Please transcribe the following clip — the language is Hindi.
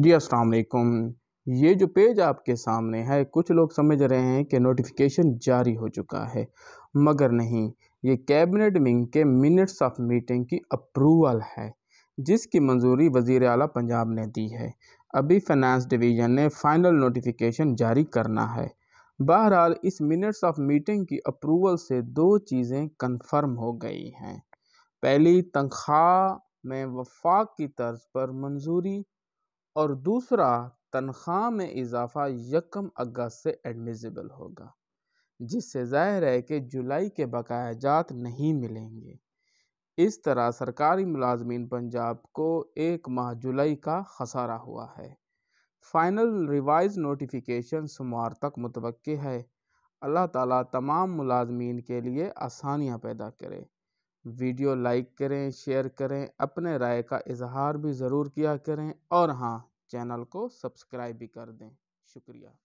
जी अस्सलाम वालेकुम ये जो पेज आपके सामने है कुछ लोग समझ रहे हैं कि नोटिफिकेशन जारी हो चुका है मगर नहीं ये कैबिनेट मिंग के मिनट्स ऑफ मीटिंग की अप्रूवल है जिसकी मंजूरी वज़ी अला पंजाब ने दी है अभी फाइनेंस डिवीज़न ने फ़ाइनल नोटिफिकेशन जारी करना है बहरहाल इस मिनट्स ऑफ मीटिंग की अप्रूवल से दो चीज़ें कन्फर्म हो गई हैं पहली तनख्वाह में वफाक की तर्ज पर मंजूरी और दूसरा तनख्वाह में इजाफा यकम अगस्त से एडमिजिबल होगा जिससे जाहिर है कि जुलाई के बकाया जात नहीं मिलेंगे इस तरह सरकारी मुलाजमीन पंजाब को एक माह जुलाई का खसारा हुआ है फाइनल रिवाइज नोटिफिकेशन सोमवार तक मुतव है अल्लाह ताला तमाम मुलाजमीन के लिए आसानियाँ पैदा करे वीडियो लाइक करें शेयर करें अपने राय का इजहार भी ज़रूर किया करें और हाँ चैनल को सब्सक्राइब भी कर दें शुक्रिया